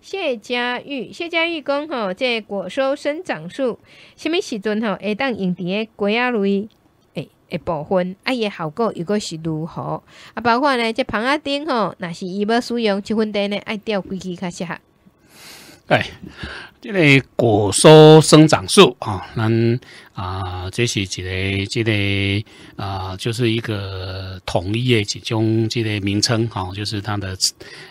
谢佳玉，谢佳玉讲吼，这果收生长树，什么时阵吼会当用伫个果啊类，哎，一部分，啊，伊诶效果又果是如何，啊，包括呢这螃仔顶吼，若是伊要使用七分地呢，爱钓规矩较适合。哎。这类果蔬生长素啊，咱啊，这是几类？这类啊，就是一个统一的其中这类名称哈，就是它的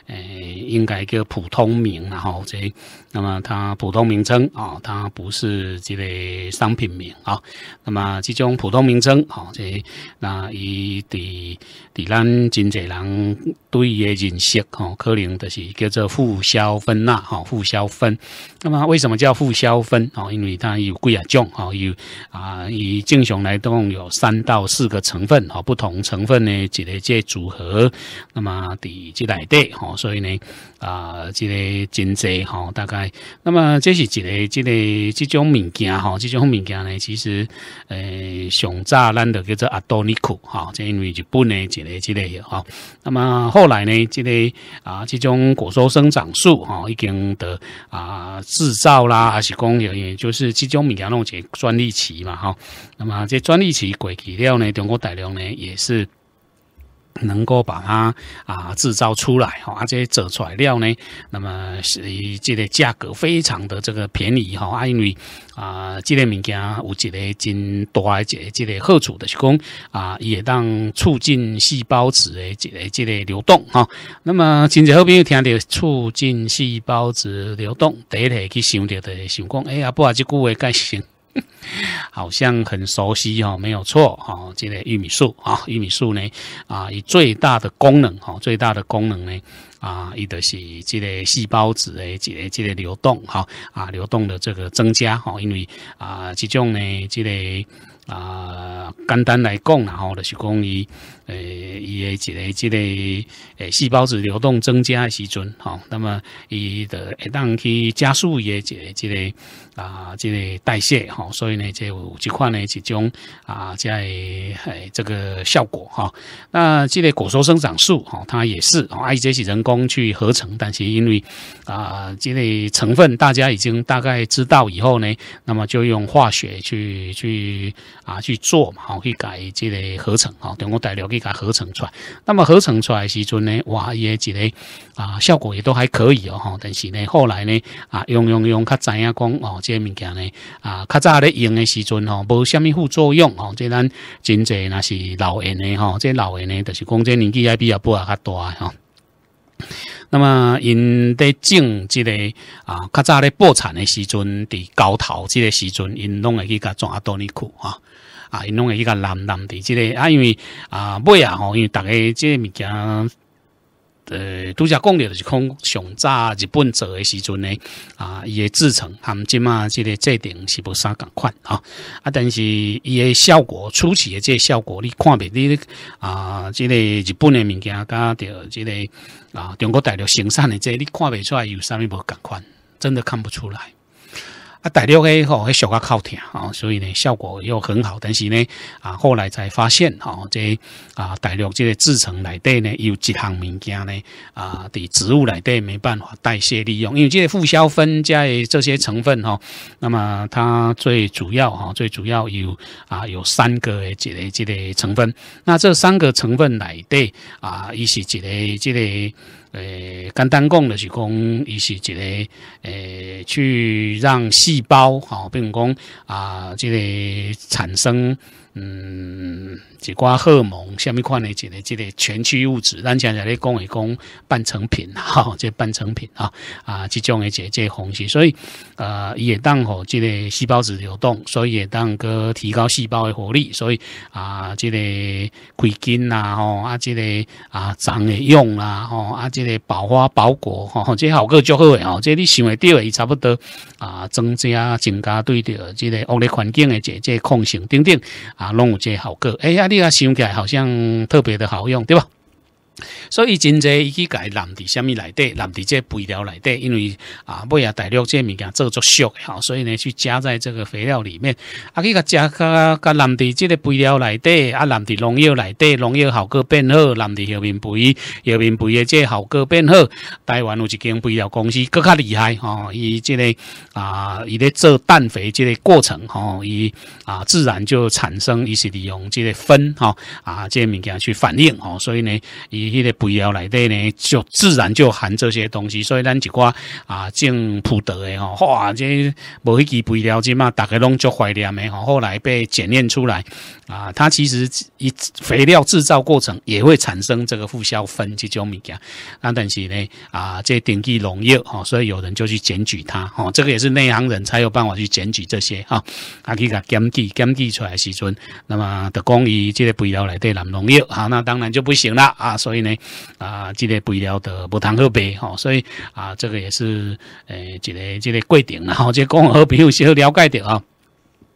诶，应该叫普通名，然后这那么它普通名称啊，它不是这类商品名啊。那么这种普通名称啊，这那一的的咱经济人对的认识哈，可能就是叫做复硝酚钠哈，复硝酚。那么。那为什么叫复消分？啊？因为它有贵啊重啊，有啊以几种来，都有三到四个成分，哦不同成分呢，只来这组合，那么第这来对，哈？所以呢。啊，这个经济哈，大概那么这是一个、一个这种物件哈，这种物件呢，其实诶，上早咱的叫做阿多尼苦哈，这因为日本的这个之类的哈。那么后来呢，这个啊，这种果蔬生长素哈，已经的啊制造啦，还是讲有，就是这种物件弄起专利期嘛哈。那么这专利期过期了呢，中国大量呢也是。能够把它啊制造出来哈，而且出材料呢，那么是这个价格非常的这个便宜哈，因为啊，这个物件有一个真大一个这个好处就是讲啊，也当促进细胞质的这个这个流动哈。那么真侪好朋友听到促进细胞质流动，第一下去想到的想讲，哎呀，不啊，这句话该行。好像很熟悉哦，没有错哦。这个玉米素啊，玉米素呢啊，以最大的功能哦，最大的功能呢啊，伊的是这个细胞质的这个这个流动哈啊，流动的这个增加哈，因为啊这种呢，这个啊简单来讲然后就是讲伊。诶，伊诶一个之个诶，细胞质流动增加诶时阵，吼，那么伊的一旦去加速伊诶一个之个啊，之个代谢，吼，所以呢，即有即款呢，即种啊，在诶这个效果，吼，那之类果蔬生长素，吼，它也是啊，伊这是人工去合成，但是因为啊，之类成分大家已经大概知道以后呢，那么就用化学去去啊去做嘛，吼，去改之类合成，吼，等我代料给。甲合成出来，那么合成出来时阵呢，哇，也一个啊，效果也都还可以哦，吼。但是呢，后来呢，啊，用用用，较知影讲哦，这物件呢，啊，较早咧用的时阵哦，无虾米副作用哦。这咱真侪那是老人的哈，这老人呢，就是讲这年纪还比较不啊较大哈。那么因在种这个啊，较早咧破产的时阵，伫高头这个时阵，因拢会去甲抓多尼裤啊。啊，因拢会去个男男伫即个啊，因为啊尾啊吼，因为逐个即个物件，呃，拄则讲着就是讲上早日本做诶时阵呢，啊，伊诶制成含即嘛即个制定是无啥共款啊，啊，但是伊诶效果初期诶即个效果，你看袂你啊，即个日本诶物件甲着即个啊，中国大陆生产诶，即个，你看袂出来有啥物无共款，真的看不出来。啊，大陆诶吼，迄个靠听啊，所以呢效果又很好。但是呢啊，后来才发现吼，这啊大陆即个制成内底呢，有几项物件呢啊，对植物内底没办法代谢利用，因为即个复硝酚在这些成分吼，那么它最主要吼，最主要有啊有三个诶，这个这个成分。那这三个成分内底啊，一是这个这个。诶，简单讲的是讲，伊是一个诶，去让细胞吼，并讲啊，这个产生。嗯，一寡荷尔蒙，下面款的一个一个全区物质。咱现在咧讲诶讲半成品，吼，即半成品啊啊，即种诶即即方式。所以呃，伊也当吼即个细胞质流动，所以也当个提高细胞诶活力。所以啊，即个开根啦吼，啊即个啊长诶用啦吼，啊即个保花保果吼，即效个就好诶吼。即你想会到诶，伊差不多啊，增加增加对着即个恶劣环境诶，即即抗性等等啊。弄只好个，哎呀，你啊想起来好像特别的好用，对吧？所以真侪伊去改蓝地虾米来底，蓝地即肥料来底，因为啊，尾啊大陆即物件做作少，吼，所以呢，去加在这个肥料里面，啊，去个加加加蓝地即个肥料来底，啊，蓝地农药来底，农药效果变好，蓝地药片肥，药片肥诶，即效果变好。台湾有一间肥料公司，更加厉害，吼，伊即个啊，伊咧做氮肥即个过程，吼，伊啊，自然就产生伊是利用即个分，吼，啊，即物件去反应，吼，所以呢，伊。迄个肥料内底呢，就自然就含这些东西，所以咱一寡啊种葡萄的吼，哇，这无迄支肥料，即嘛大家拢就怀念的吼，后来被检验出来。啊，它其实一肥料制造过程也会产生这个副硝酚这种物件，那但是呢，啊，这顶级农药哈，所以有人就去检举它哦，这个也是内行人才有办法去检举这些哈，啊，去讲检举检举出来时阵，那么的工艺这些肥料来对蓝农药啊，那当然就不行了啊，所以呢，啊，这些肥料的不糖特白哦，所以啊，这个也是诶，这个这个规定后这公和朋友稍了解的啊。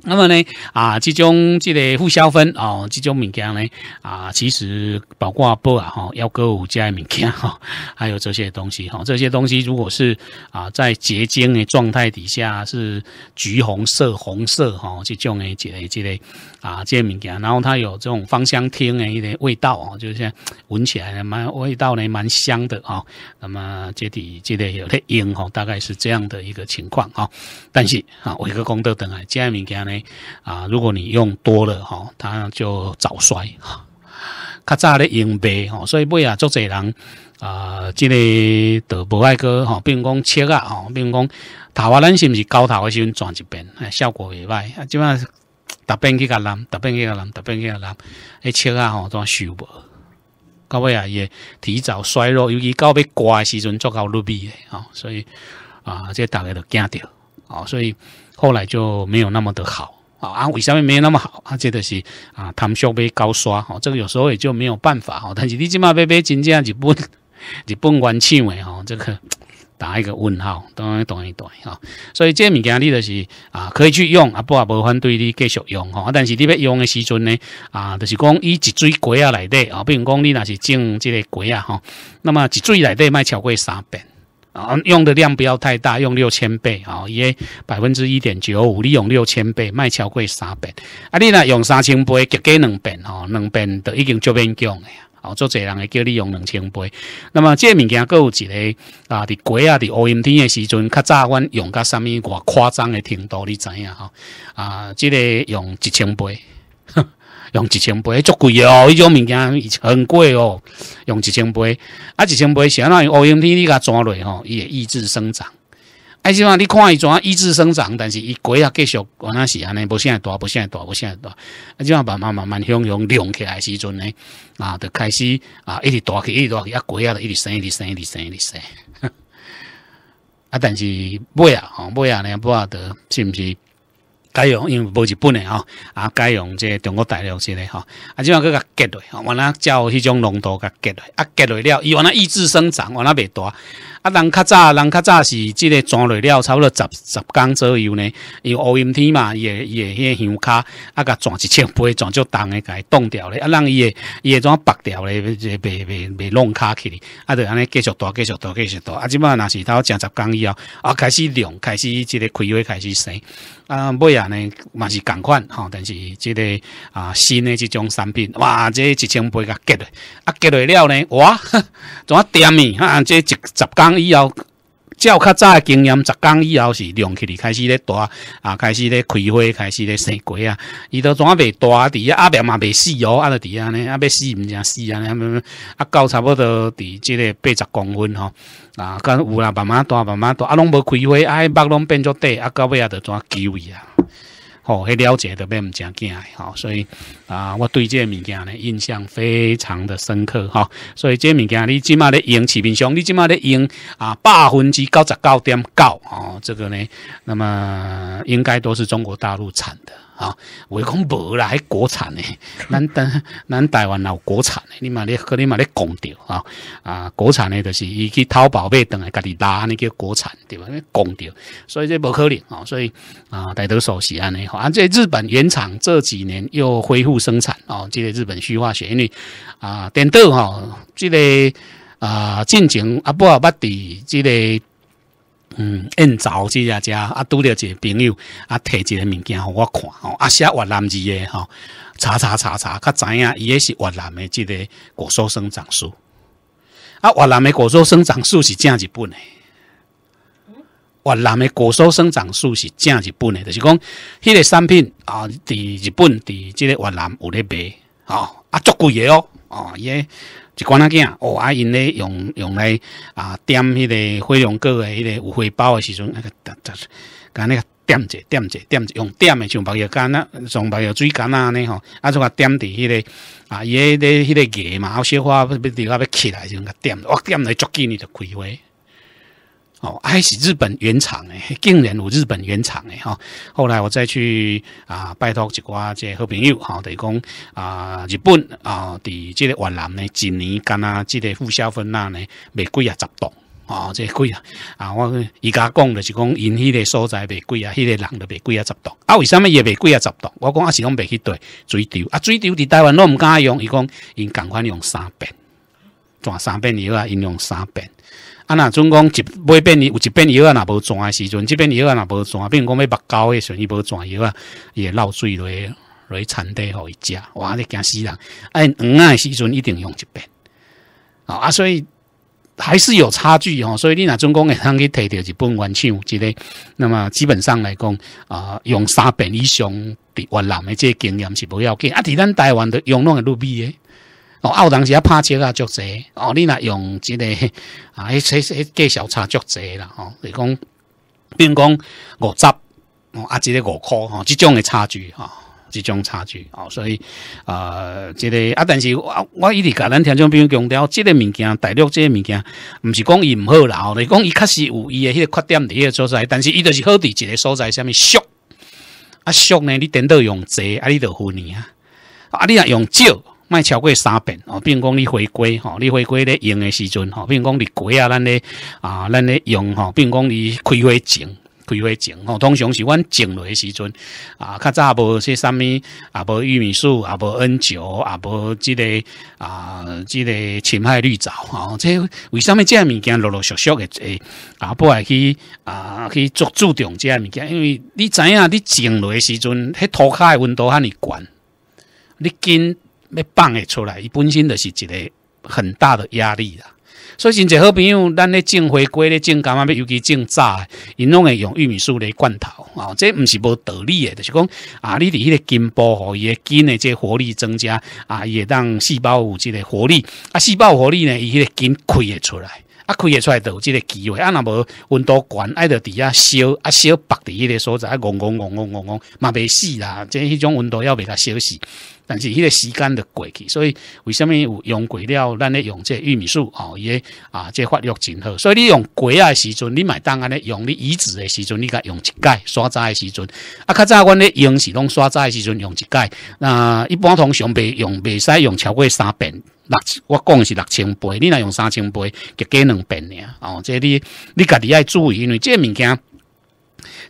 那么呢，啊，这种这个复消分哦，这种物件呢，啊，其实包括啊，宝啊，哈，幺哥五加物件哈，还有这些东西哈，这些东西如果是啊，在结晶的状态底下是橘红色、红色哈，这种诶，这类这类啊，这些物件，然后它有这种芳香烃的一点味道哦，就是像闻起来呢，蛮味道呢，蛮香的啊。那么这类这类有的用哈，大概是这样的一个情况哈。但是啊，我一个公德等啊，这些物件呢。啊，如果你用多了哈，它就早衰哈。较早咧用呗哈，所以尾啊，足侪人啊，即个做无爱哥哈，比如讲切啊哈，比如讲头啊，咱是毋是高头的时阵转一遍，效果未歹啊？即嘛，打边去个人逐遍去个人逐遍去个人迄切啊吼都收无。到尾啊，也提早衰弱，尤其到尾刮的时阵，做够入味的吼。所以啊，这大家都惊着，吼，所以。后来就没有那么的好，啊，为什么没有那么好，啊，这的是啊，他们消费高刷，吼，这个有时候也就没有办法，吼，但是你起码别别真正日本，日本原气的吼，这个 打一个问号，等一等一等，哈，所以这物件你就是啊，可以去用，啊，不啊，无反对你继续用，吼，但是你要用的时阵呢，啊，就是讲，伊一水鬼啊来的，啊，比如讲你那是种这个鬼啊，哈，那么一水来的卖超过三百。啊，用的量不要太大，用六千倍啊，也百分之一点九五，利用六千倍，卖超过三百。啊，你若用三千倍结果两倍吼，两倍都已经就变强了呀。哦，做这人会叫你用两千倍。那么这物件各有一个啊，伫鬼啊的乌阴天的时阵，较早阮用个什么偌夸张的程度，你知影哈？啊，这个用一千倍。用一千倍足贵哦，迄种物件很贵哦。用一千倍，啊，一千倍，是安怎用 o m p 你甲抓落吼，伊会抑制生长。啊，即嘛？你看伊怎抑制生长，但是伊果啊继续，原来是安尼，不限大，不限大，不限大。啊，即嘛慢慢慢慢向向量起来时阵呢，啊，就开始啊，一直大去，一直大去，啊，果啊，一直生，一直生，一直生，一直生。啊，但是尾啊，吼，尾啊，呢，不呀得，是毋是？改用，因为无日本的吼，啊改用这中国大陆之类吼，啊即阵佫甲隔落，原来照迄种浓度甲隔落，啊隔落了，伊原来抑制生长，原来袂大。啊，人较早，人较早是即个转落了，差不多十十公左右呢。有乌阴天嘛，伊伊会迄个阴卡，啊，甲转一千倍，转就冻诶，伊冻掉咧。啊，人伊会伊怎啊？白掉咧，袂袂袂弄卡去哩。啊，就安尼继续倒，继续倒，继续倒。啊，即摆若是到涨十公以后，啊，开始量，开始即个开，开始生。啊，尾啊呢，嘛是共款吼，但是即个啊新的即种产品，哇，即一千倍甲结咧，啊，结落了呢，哇，怎啊掂呢？啊，即一十公。以后较较早经验，十公以后是量起嚟开始咧大，啊开始咧开花，开始咧生果啊。伊都怎啊未大伫啊？阿伯嘛未死哦，阿在底安尼，阿要死唔成死安尼。啊，到差不多伫即个八十公分吼，啊，咁有啦，慢慢大，慢慢大，啊拢无开花，啊，目拢变做短，啊，到尾啊，就怎啊枯萎啊？哦，了解的变唔正惊，的，好，所以啊，我对这物件呢印象非常的深刻，哈，所以这物件你起码咧用市面上，你起码咧用啊百分之九十九点九，哦，这个呢，那么应该都是中国大陆产的。啊，我讲无啦，还国产呢？咱咱咱台湾有国产的，你嘛你和你嘛咧讲掉啊啊！国产呢，就是伊去淘宝买等来家己拉那个国产对吧？你讲掉，所以这不可能啊！所以啊，大多数是安尼。啊，这日本原厂这几年又恢复生产哦。这个日本虚化学，因为啊，电脑哈，这个啊，进前啊，不阿巴底，这个。嗯，因早这家遮啊，拄着一个朋友啊，摕一个物件互我看吼，啊，写越南字的吼，查查查查，较知影伊也是越南的即个果树生长树。啊，越南的果树生长树是正日本的。越南的果树生长树是正日本的，就是讲迄个产品啊，伫日本、伫即个越南有咧卖吼，啊，足贵诶哦，哦，伊诶。一罐仔囝，哦啊，因咧用用来啊点迄个火龙果诶，迄个有花苞诶时阵，那个，甲那个点者点者点者，用点诶上白药干啊，上白药水干啊，安尼吼，啊，就甲点伫迄个啊，伊迄个迄个叶嘛，啊，小花要要要起来，就用甲点，哦，点来足紧，你就开花。哦，还是日本原厂诶，竟然有日本原厂诶哈！后来我再去啊，拜托一寡这好朋友，哈，等于讲啊，日本啊，伫这个越南呢，一年干啊，这个互相分纳呢，袂贵啊，十度哦，这贵啊！啊，我伊家讲就是讲，因迄个所在袂贵啊，迄个人就袂贵啊，十度。啊，为什么也袂贵啊，十度？我讲啊，是讲袂去对水调啊，水调伫台湾，拢毋敢用，伊讲因赶快用三遍，转三遍以后啊，因用三遍。啊，那总共一买变有一变药啊？若无转的时阵，这边药啊若无转。比如讲，咩白胶的，阵，伊无转药啊，也漏水落雷产地好一家。哇，你惊死人！哎，鱼的时阵一定用一遍啊啊，所以还是有差距哦。所以你那总共也通去摕掉一本文献，即个。那么基本上来讲啊，用三遍以上的云南的这经验是不要紧。啊，伫咱台湾的用拢会露鼻诶。哦，有当时啊，拍车啊，足侪哦，你若用即个 啊，迄迄迄些小差足侪啦哦，来讲，比如讲五十哦，啊，即个五块哦，即种诶差距哦，即种差距哦，所以呃，即个啊，但是我我一直甲咱听众朋友强调即个物件，大陆即个物件，毋是讲伊毋好啦，哦，来讲伊确实有伊诶迄个缺点伫迄个所在，但是伊就是好伫一个所在，啥物俗啊俗呢？你等到用侪啊，你着分呢啊，啊，你若用少。卖超过三倍，吼，并讲你回归，吼，你回归咧用嘅时阵，吼，并讲你改啊，咱咧啊，咱咧用，吼，并讲你开花种，开花种，吼，通常是阮种落嘅时阵，啊，较早无些啥物，啊，无玉米树，啊，无恩树，啊，无之个啊，之个侵害绿藻，吼、啊，这为什么这样物件陆陆续续嘅，诶，啊，不系去啊去做注重这样物件，因为你知影，你种落嘅时阵，迄涂骹嘅温度哈你悬，你根。要放会出来，伊本身就是一个很大的压力啦。所以真侪好朋友，咱咧种回归咧种，感要尤其种炸，因拢会用玉米树咧罐头啊，这毋是无道理的，就是讲啊，你伫迄个根部吼，也根嘅即活力增加啊，也让细胞有即个活力啊，细胞活力呢，伊个根开会出来，啊开会出来有即个机会啊，那无温度悬，爱到底下烧啊烧白迄个所在，嗡嗡嗡嗡嗡嗡，嘛未死啦，即迄种温度要未达烧死。但是迄个时间著过去，所以为什么用过了，咱咧用这玉米树哦，伊个啊，这发育真好。所以你用过啊时阵，你买当安咧用你移植的时阵，你甲用一盖刷渣的时阵，啊，较早阮咧用是拢刷渣的时阵用一盖。那一般通常袂用，袂使用超过三遍。六，我讲的是六千倍，你若用三千倍，就加两遍尔。哦，这你你家己爱注意，因为这物件。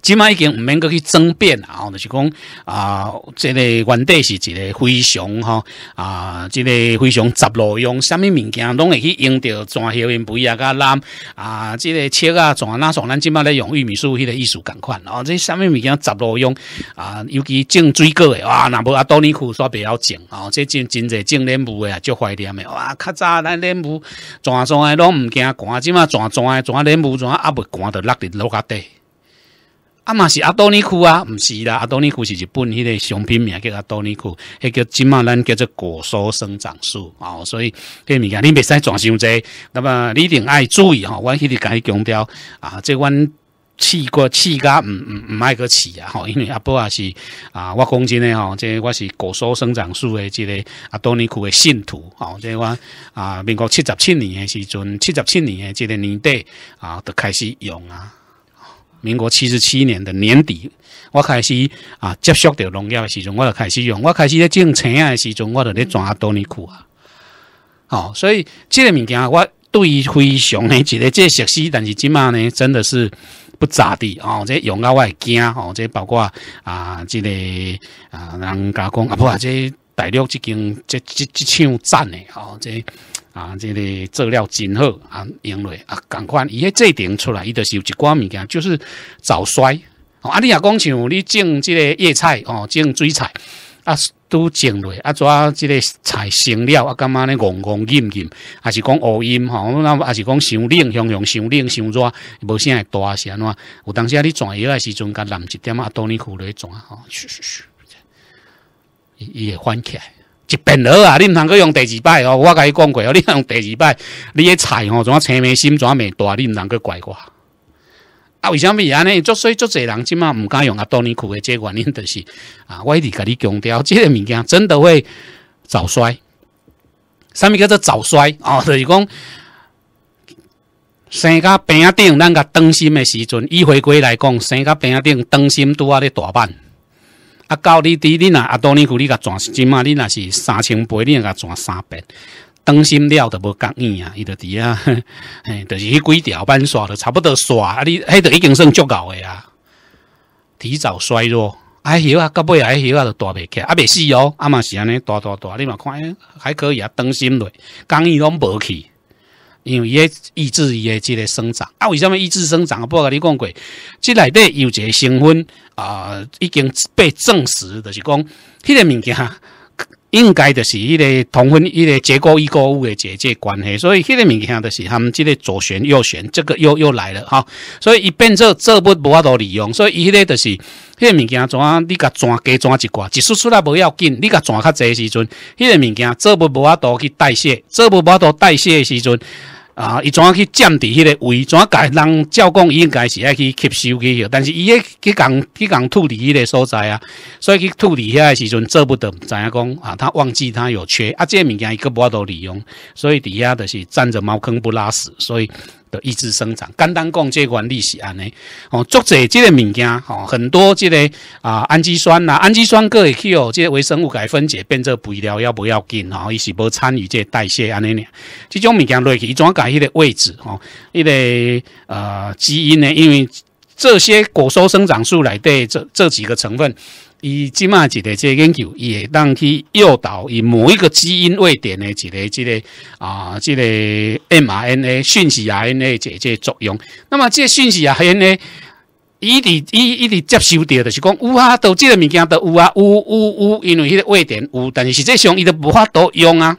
即马已经毋免够去争辩啊，吼，就是讲啊，即个原底是一个非常吼啊，即个非常杂路用，啥物物件拢会去用着全后面肥啊、甲噶烂啊，即个切啊，全那从咱即马咧用玉米树迄个艺术共款哦，即啥物物件杂路用啊，尤其种水果诶，哇，若无啊，多尼库煞袂晓种哦，即种真侪种莲雾诶，足怀念诶，哇，较早咱莲雾全全诶拢毋惊寒，即马全全诶全莲雾全啊，袂寒着落伫落家底。啊嘛是阿多尼库啊，毋是啦，阿多尼库是日本迄个商品名，叫阿多尼库，迄叫即嘛咱叫做果蔬生长素吼。所以，迄物件你袂使专伤济，那么你定爱注意吼。我迄日甲伊强调啊，即阮。试过试噶毋毋毋爱去试啊，吼，因为阿波也是啊，我讲真诶吼，即我是果蔬生长素的即个阿多尼库的信徒吼，即我啊，民国七十七年诶时阵，七十七年诶即个年代啊，就开始用啊。民国七十七年的年底，我开始啊，接触到农业的时阵，我就开始用。我开始在种菜的时阵，我就在转阿多尼库啊。哦，所以这个物件，我对非常的觉得这熟悉，但是今嘛呢，真的是不咋地啊。这用到我会惊哦，这包括啊，这个啊，人讲啊，不啊，这大陆这间这这这厂战的哦，这。啊，这个做料真好啊，用落啊，赶快！伊迄制定出来，伊就是有一寡物件，就是早衰。啊，你若讲像你种这个叶菜哦，种水菜啊，都种落啊，抓即个菜生了啊，感觉咧戆戆阴阴，还是讲乌阴吼？那还是讲伤冷，向容伤冷伤热，无啥会大安怎？有当时啊，你转药的时阵，甲冷一点啊，多年腐落转吼，会翻起来。一变落啊！你毋通去用第二摆哦！我甲你讲过哦，你用第二摆，你迄菜吼，怎啊青味心怎啊味大，你毋通去怪我。啊，为什么安尼？就所以就这人即满毋敢用啊，多年苦的这原因 就是啊，我一直跟你强调，这个物件真的会早衰。什物叫做早衰？哦，就是讲，生到病啊顶，咱甲当心的时阵，伊回归来讲，生到病啊顶，当心拄啊咧大半。啊！到你伫你若啊！多年去你甲赚，起啊。你那是三千倍，你甲赚三百。当心了都无讲义啊，伊就底啊，就是迄几条板刷的，差不多刷啊！你迄的已经算足够的啊，提早衰弱。哎迄啊！到尾啊，迄啊，就大袂起，啊没死哦，啊嘛是安尼，大大大，你嘛看还可以啊，当心了，讲义拢无去。因为伊抑制伊诶即个生长，啊，为虾米抑制生长？我甲你讲过，即内底有一个成分啊，已经被证实就是讲，迄个物件应该就是迄个同分、迄个结构、异构物的直接关系。所以迄个物件就是他们即个左旋、右旋，这个又又来了哈。所以伊变做做不无法度利用，所以伊迄个就是迄个物件怎啊？你甲转加转一寡，一输出来无要紧，你甲转较济时阵，迄个物件做不无法度去代谢，做不无法度代谢的时阵。啊，伊怎啊去占伫迄个位？怎啊解人照讲伊应该是爱去吸收去，个？但是伊迄去共去共吐离迄个所在啊，所以去吐遐诶时阵，做不得知影讲啊？他忘记他有缺啊，这物件一个法度利用，所以底下的是占着茅坑不拉屎，所以。的抑制生长，单单讲这款利息安尼，哦，作者这个物件，哦，很多这个啊，氨基酸啊，氨基酸个会去哦，这些微生物改分解，变做肥料要不要紧？然后伊是无参与这代谢安尼呢？这种物件落去专改一个位置哦，一个呃基因呢，因为这些果蔬生长素来对这这几个成分。即这一个即个研究，伊会当去诱导以某一个基因位点的一个、这个啊、即个 mRNA 讯息 RNA 这这作用。那么这讯息 RNA，伊伫伊伊伫接收着，就是讲，有啊，都即个物件都有啊，有有有，因为迄个位点有，但是实际上伊都无法度用啊。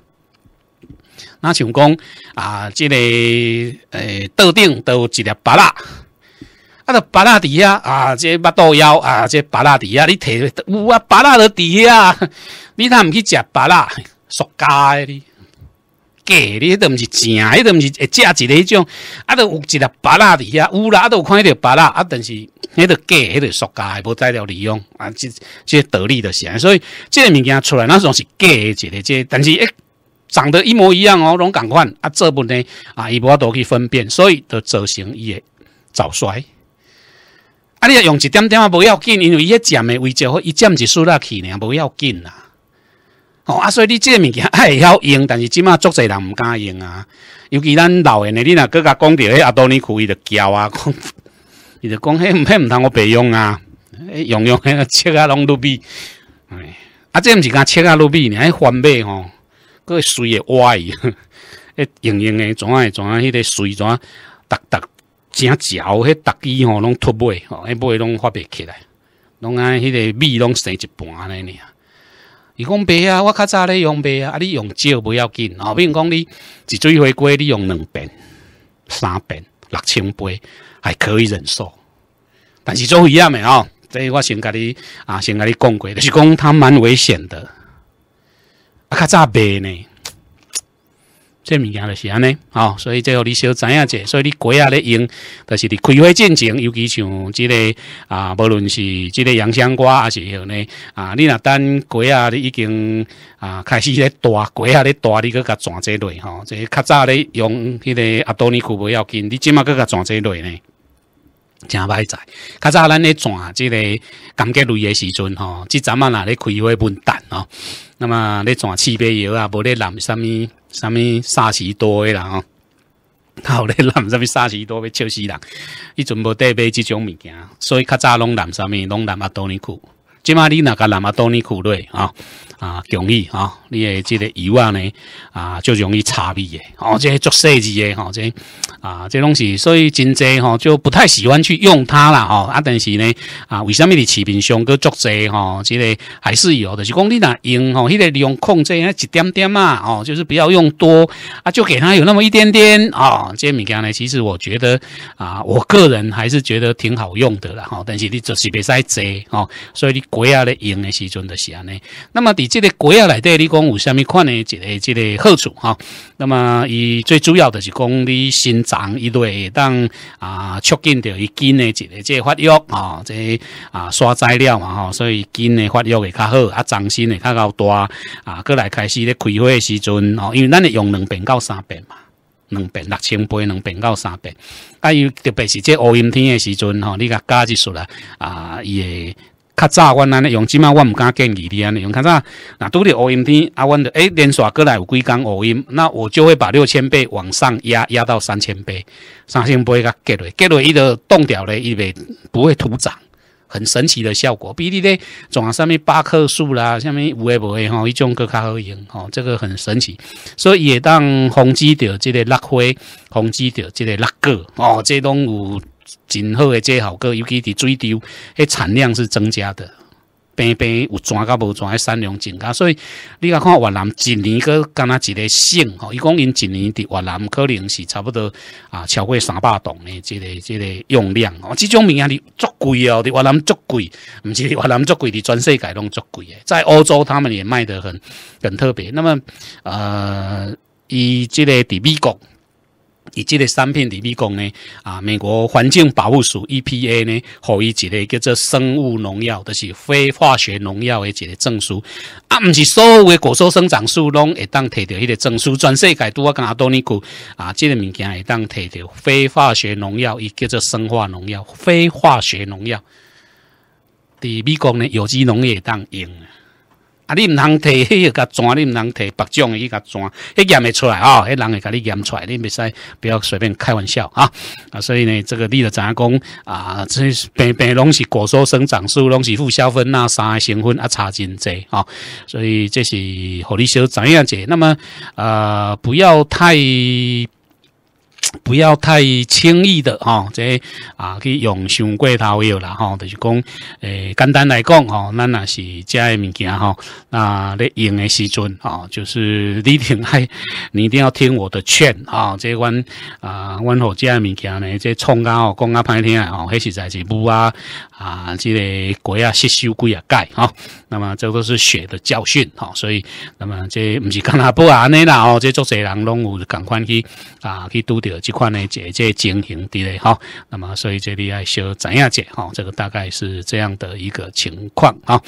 那想讲啊，即个诶，桌顶都一粒白啦。啊！都巴拉底啊，啊，这八豆腰啊，这巴拉底啊，你提有啊？巴拉都底啊，你他毋去食巴拉，塑胶的，假的迄都毋是正，迄都毋是会食一的迄种。啊，都有一粒巴拉底啊，有啦，啊，都有看迄到巴拉，啊，但是迄个假，迄个塑胶无代了利用啊，道理得是安尼。所以即个物件出来，那总是假一个，这但是诶长得一模一样哦，拢共款。啊，这部呢啊，伊无法度去分辨，所以就造成伊的早衰。啊你啊用一点点啊无要紧因为伊迄尖的位置好伊尖毋是输落去尔无要紧啦。吼啊所以你即物件较会晓用但是即摆足侪人毋敢用啊尤其咱老的呢，你若搁甲讲着迄阿多尼舅伊著交啊 讲伊著讲迄毋迄毋通佫白用啊迄用用迄个拭啊拢都比哎，啊这毋是甲拭啊都比你迄翻码吼搁会水会歪诶用用的怎啊会怎啊迄个水怎啊逐逐食哦，迄大鸡吼拢脱尾吼迄尾拢发袂起来，拢安迄个味拢生一半安尼尔。伊讲袂啊，我较早咧用袂啊，啊你用少不要紧，比如讲你一水回归你用两遍、三遍、六千杯还可以忍受，但是做一样诶吼，所以我先甲你啊先甲你讲过，就是讲它蛮危险的，啊较早袂呢。这物件就是安尼，吼，所以最后你小知影者，所以你果啊咧用，著是你开花进程，尤其像这个啊，无论是这个洋香瓜还是何呢，啊，你若等果啊咧已经啊开始咧大，果啊咧大，你搁甲转这类吼，即较早咧用迄个阿多尼苦不要紧，你即马搁甲转这类呢，诚歹在，较早咱咧转即个柑桔类诶时阵吼，即阵啊若咧开花笨蛋吼。那么你赚七柴油啊，无你染什么什么沙石多的啦吼，好 咧染什么沙石多要笑死人，伊全部带买这种物件，所以较早拢染什么拢染阿多尼裤。即卖你那个染阿多尼裤类啊。啊，容易啊，你诶，即个油啊呢，啊，就容易擦味诶。哦，即些做设计诶，哦，即，啊，即东西，所以真济吼，就不太喜欢去用它啦，吼。啊，但是呢，啊，为虾米你视频上个做济吼，即个还是有，就是讲你那用吼，迄个用控制啊，一点点嘛，哦，就是不要用多啊，就给它有那么一点点啊。即物件呢，其实我觉得啊，我个人还是觉得挺好用的啦，吼。但是你就是别使济，哦，所以你贵啊来用诶时阵就是安尼。那么即这个鸡仔内底，你讲有虾米款呢？一个、即个好处哈。那么，伊最主要的是讲，你心脏伊会当啊，促进着伊筋呢，一个即个发育啊，即啊刷材料嘛吼，所以筋呢发育会较好，啊，长身会较高大啊。过来开始咧开花时阵哦，因为咱会用两遍到三遍嘛，两遍六千杯，两遍到三遍。啊，伊特别是即乌阴天的时阵吼，你个加激术啦啊，伊个。较早阮安尼用，即码我毋敢建议你安尼用较早若拄着乌阴天，啊，阮着诶连续过来有几工乌阴，那我就会把六千倍往上压，压到三千倍，三千倍甲隔落，隔落伊着冻掉咧，伊袂不会土长。很神奇的效果。比你咧种上面八棵树啦，啥面五 A 五 A 吼，一种个较好用吼，这个很神奇。所以也当防止掉，即个落灰，防止掉，即个落个哦，即拢有。真好诶，这效果，尤其是水丢，迄产量是增加的。平平有赚甲无赚，三量增加，所以你甲看越南一年搁干若一个省吼，伊讲因一年伫越南可能是差不多啊超过三百栋诶，这个这个用量哦，这种物件你足贵哦，伫越南足贵，唔是越南足贵，伫全世界拢足贵诶。在欧洲，他们也卖得很很特别。那么，呃，伊这个伫美国。以及个产品里美讲呢，啊，美国环境保护署 （EPA） 呢，伊一个叫做生物农药，就是非化学农药的一个证书啊，毋是所有的果树生长素拢会当摕到迄个证书，全世界都要跟阿多尼古啊，这个物件会当摕到非化学农药，伊叫做生化农药，非化学农药伫美国呢，有机农业当用。啊！你唔通提 迄个甲纸，你唔通提白砖，去甲纸，迄验会出来哦，迄人会甲你验出来，你袂使不要随便开玩笑啊！啊，所以呢，这个你著怎影讲啊？这平平拢是果蔬生长素，拢是副硝酚呐、三成酸啊，差真济哦。所以这是互你小怎样者。那么啊，不要太。不要太轻易的哈，这啊去用上过头药啦哈，就是讲诶，简单来讲哈，咱那是食样的物件哈，那咧用的时阵啊，就是你挺爱，你一定要听我的劝啊，这阮啊阮好食样的物件呢，这冲啊，讲啊，歹听啊，迄实在是木啊啊之个果啊，吸收贵啊钙哈，那么这都是血的教训哈，所以那么这毋是新不安尼啦，哦，这做这人拢有赶快去啊去拄着。这款呢，解在情形的嘞哈，那么所以这里爱说怎样解哈，这个大概是这样的一个情况啊。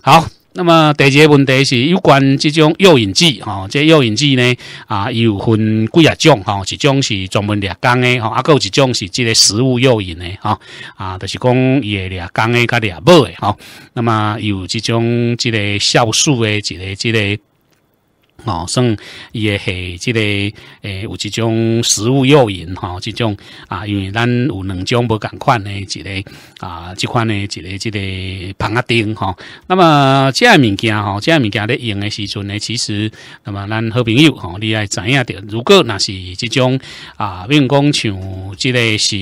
好，那么第二个问题是有关这种诱引剂哈，这诱引剂呢啊，有分几啊种哈，一种是专门劣肝的哈，啊有一种是这个食物诱引的哈，啊，就是讲也劣工的跟劣胃的哈，那么有这种这个酵素的这个这个吼，算伊诶系即个诶，有即种食物诱引吼，即种啊，因为咱有两种无共款诶一个啊，即款诶一个即个螃仔丁吼。那么即个物件吼，即个物件咧用诶时阵咧，其实那么咱好朋友吼，你爱知影着，如果若是即种啊，如讲像即个是。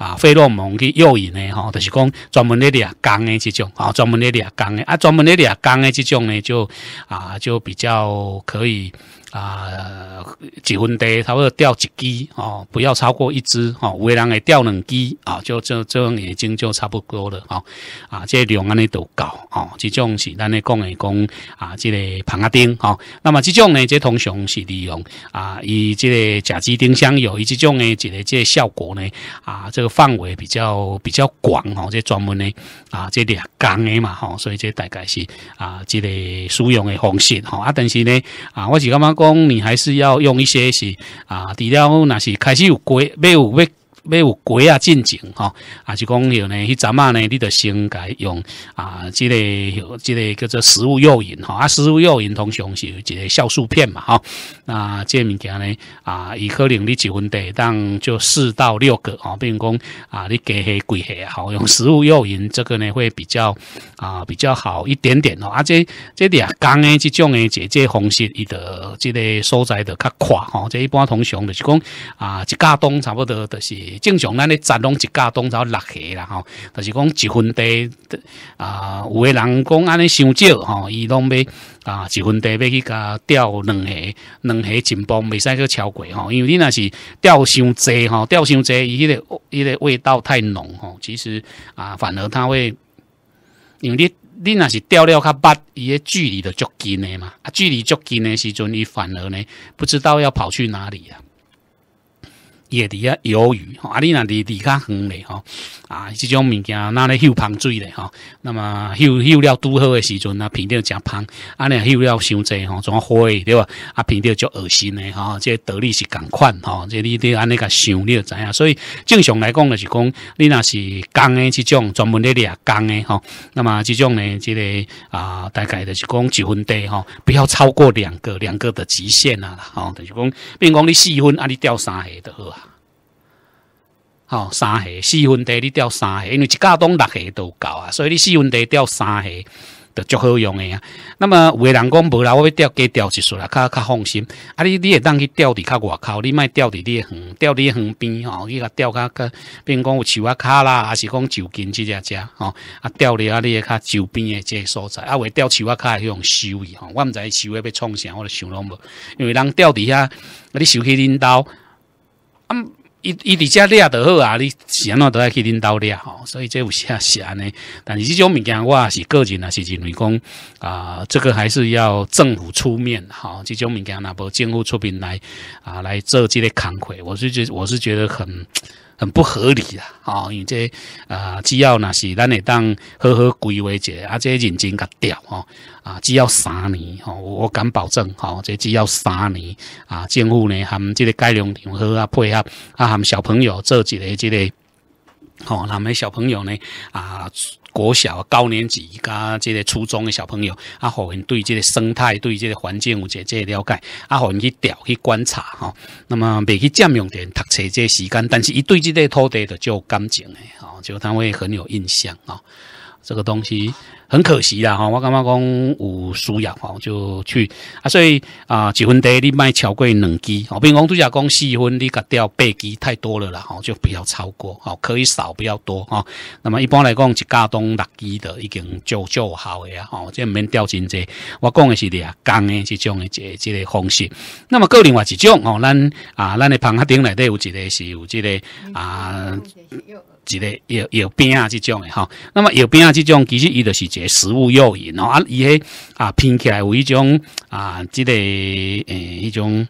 啊，费洛蒙去诱引呢，吼，就是讲专门那点刚的这种，啊，专门那点刚的啊，专门那点刚的这种呢，就啊，就比较可以。啊，几分地，不多钓几只哦？不要超过一只哦。有的人会钓两支啊，就就这样已经就差不多了啊。啊，这量安尼都够哦。这种是咱咧讲的讲啊，这个棚阿丁哦。那么这种呢，这通常是利用啊，以这个甲基丁香油，以这种呢一个这效果呢啊，这个范围比较比较广哦。这专门呢啊，这俩讲嘅嘛吼，所以这大概是啊一个使用诶方式吼，啊但是呢啊我是感觉讲你还是要用一些是啊，除了那是开始有改要有要。要有鬼啊进境吼，啊是讲有呢，迄阵啊呢，你得先改用啊，即个、即个叫做食物诱引吼，啊食物诱引通常是有一个酵素片嘛吼。啊，即物件呢，啊，伊可能你一份地当就四到六个比如讲啊，你加些几下好用食物诱引，这个呢会比较啊比较好一点点哦。啊，这、这里工诶即种诶，解个方式伊得即个所在着较快吼。即一般通常就是讲啊，一加冬差不多着是。正常，咱咧杂拢一家东朝六虾啦吼，但是讲一分地，啊，有的人讲安尼伤少吼，伊拢要啊一分地要去甲钓两下，两下进波未使去超过吼，因为你若是钓伤侪吼，钓伤侪伊迄个迄个味道太浓吼，其实啊反而他会，因为你你若是钓了较八，伊个距离就足近诶嘛，啊距离足近诶时阵，伊反而呢不知道要跑去哪里啊。也底下鱿鱼，啊，你若离离较远咧吼，啊，即种物件若咧休芳水咧吼，那么休休了拄好诶时阵呢，平掉正芳，啊，你休了伤侪，吼，怎诶对吧？啊，平掉就恶心诶吼，即、个道理是共款，吼，即你你安尼甲想你就知影。所以正常来讲著是讲你若是工诶，即种专门咧掠工诶，吼，那么即种呢，即个啊，大概就是讲一分袋，吼，不要超过两个，两个的极限啦，吼，就是讲，比如讲你四分，啊，你钓三下就好。哦，三下四分地你钓三下，因为一架东六下都够啊，所以你四分地钓三下就足好用的啊。那么有的人讲无啦，我要钓加钓一束啦，较较放心。啊，你你也当去钓伫较外口，你卖钓你诶远，钓诶远边吼，伊个钓较较比如讲有树啊卡啦，还是讲就近即只只吼，啊，钓了啊你诶较周边的个所在，啊为钓树啊卡迄用收伊吼，我们在收要创啥，我着想拢无，因为人钓遐，啊，你收起恁兜。啊。伊伊伫遮掠都好啊，你安怎都爱去恁兜掠吼，所以这有些是安尼，但是即种物件我也是个人啊，是认为讲啊，这个还是要政府出面吼，即种物件若无政府出面来啊来做即个工回，我是觉我是觉得很。很不合理啊！哦，因为这呃，只要那是咱会当好好规划一下，啊，这认真甲调哦，啊，只要三年哦，我敢保证哦，这只要三年啊，政府呢含这个改良场好啊配合啊含小朋友做一个这个哦，那么小朋友呢啊。国小高年级，加这个初中的小朋友，啊，好，对这个生态、对这个环境有这这了解，啊，好，你去调去观察，吼。那么，别去占用点读册这时间，但是一对这个土地的就感情的，吼，就他会很有印象，啊。这个东西很可惜啦，哈！我感觉讲有需要哈，就去啊，所以啊，几分地你卖超过两基，好，比如讲都假讲四分，你割掉八基太多了啦，哈，就不要超过，好，可以少，不要多哈。那么一般来讲，一家东六基的已经就就好的呀哈，这免掉真济。我讲的是的啊，的这种的这这个方式。那么个另外一种哦，咱啊，咱的螃蟹顶内底有一个是有这个啊。一个药药饼啊，这种的吼，那么药饼啊，这种其实伊就是一个食物诱因，然啊，伊迄啊，拼起来有一种啊，这个诶迄种，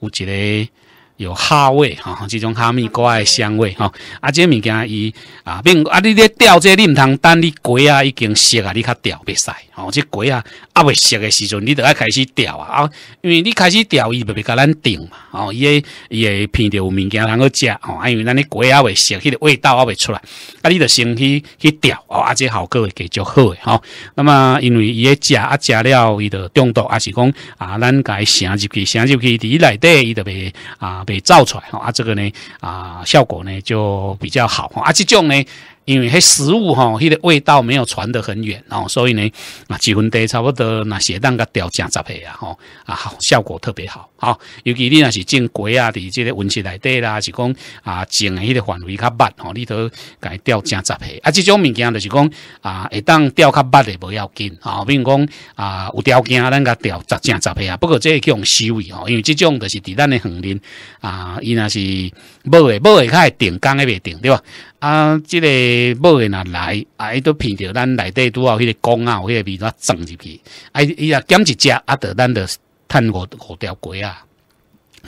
有一个有哈味吼，这种哈密瓜的香味吼。啊，这物件伊啊，并啊，你咧钓这毋通等你鸡啊，已经熟啊，你较钓袂使。哦，这鸡啊，阿未熟的时阵，你就要开始钓啊！啊，因为你开始钓，伊袂袂甲咱顶嘛！哦，伊诶，伊个着有物件，通去食吼、哦，因为咱你鸡啊未熟，迄个味道犹未出来，啊，你就先去去钓，啊，啊，这效果会比较好，诶，吼。那么因为伊诶食啊食了，伊的中毒啊是讲啊，咱甲伊下入去下入去伊内底，伊就袂啊袂走出来，吼。啊，这个呢啊，效果呢就比较好，吼、啊，这种呢。因为嘿食物哈，迄个味道没有传得很远哦，所以呢，啊，几分得差不多拿鞋当个吊，架十配啊吼，啊好效果特别好。好，尤其你若是种瓜啊，伫即个温室内底啦，是讲啊种诶迄个范围较密吼，你都伊掉正杂下。啊。即种物件就是讲啊，会当掉较密的无要紧啊。比如讲啊，有条件咱甲掉杂正杂下啊。不过这个用收维吼，因为即种就是伫咱的横林啊，伊若是要诶要诶较会定工也未定对吧？啊，即个要诶若来啊，伊都骗着咱内底拄少迄个果啊，迄个味道种入去，啊，伊若减一只啊，得咱就。趁五五条街啊，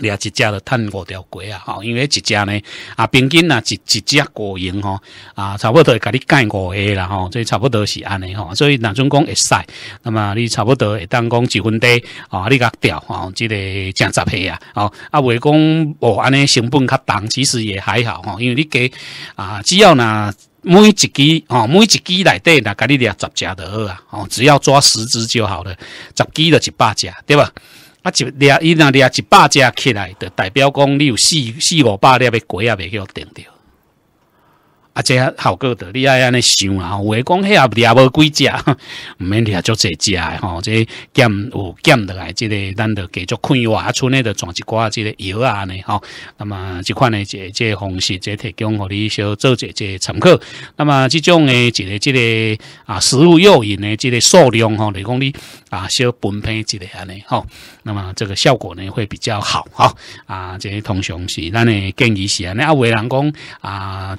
一只著趁五条街啊，吼，因为一只呢，啊，平均啊一一只果赢吼，啊，差不多甲你干五个啦吼，所以差不多是安尼吼，所以那种讲会使，那么你差不多会当讲一分地啊？你甲钓吼，即个正十下啊，吼，啊，袂讲哦安尼成本较重，其实也还好吼，因为你加啊，只要呢每一只哦，每一只内底那甲你掠十只著好啊，哦，只要抓十只就好了，十只著一百只，对吧？啊！一、伊若二、一百只起来，就代表讲你有四、四五百粒的鸡也袂叫顶着。啊，这好过的，你爱安尼想啊。有诶，讲遐也无几只，毋 免遐足侪只诶。吼，这减有减落来，即个咱就继续开啊，村内的转寡即个药啊呢。吼，那么这款呢，即即方式即提供互你小做一即参考。那么，这种诶即个即个啊食物诱引的即个数量吼，提讲你啊小分配即个安尼。吼，那么这个效果呢会比较好。哈啊，即通常是咱诶建议是，安尼啊，为人讲啊。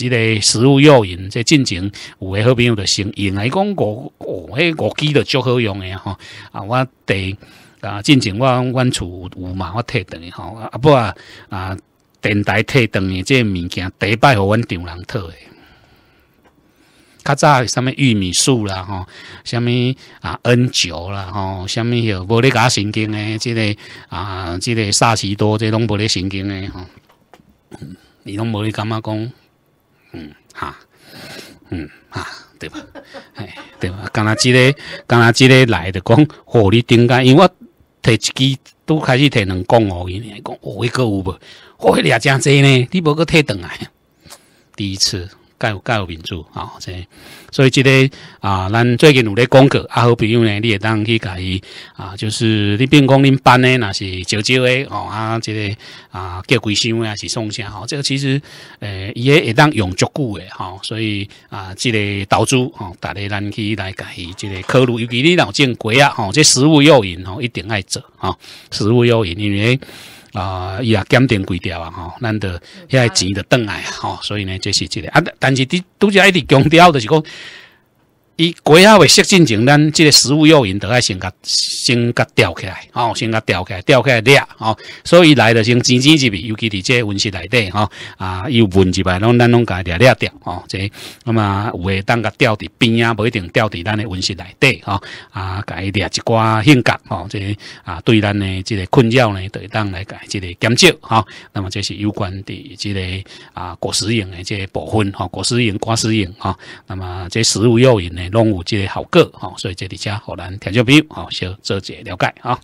即个食物诱因，即进前有诶好朋友着先用，伊讲五五迄五支着足好用诶吼。啊，我第啊进前我阮厝有嘛，我退传去吼。啊，不啊，啊电台退传去即个物件第一摆互阮丈人退诶。较早上物玉米素啦吼，上物啊 N 九啦吼，上物有无咧甲神经诶，即个啊，即个沙奇多即拢无咧神经诶吼。你拢无咧感觉讲？嗯哈，嗯哈，对吧？哎，对吧？刚才这个，刚才这个来的讲火你顶盖，因为我提一支都开始提人工哦，因为讲哦，一个有无，你俩家这呢，你不要提断啊，第一次。介教有民主啊，即，所以即个啊，咱最近有咧讲课啊，好朋友呢，你也当去改啊，就是你并讲恁班呢，那是招招诶吼啊，即个啊叫贵姓啊是送啥吼？这个其实诶也也当用足久诶吼，所以啊，即个投资吼，大家咱去来改伊即个考虑，尤其你老见鬼啊吼，这食物要引吼，一定爱做啊，食物要引因为。啊，伊也减定规条啊，吼，咱的遐钱得倒来，吼，所以呢，这是一个啊，但是伫拄则爱滴强调的是讲。伊改啊来适进前，咱即个食物诱因都爱先甲先甲调起来，吼，先甲调起来，调起来掠，吼，所以来着先钱钱入去，尤其伫即个温室内底，吼，啊，又温一摆拢咱拢改掠掠掉，吼，即，那么有诶当甲吊伫边啊，无一定吊伫咱诶温室内底，吼，啊，改掠一寡性格，吼，即，啊，对咱诶即个困扰呢，就当来改即个减少，哈，那么这是有关伫即个啊，果实型诶即个部分，吼，果实型、瓜食型，哈，那么即食物诱因呢？拢有即个效果吼，所以这里只，好难调众朋友吼，小做些了解啊。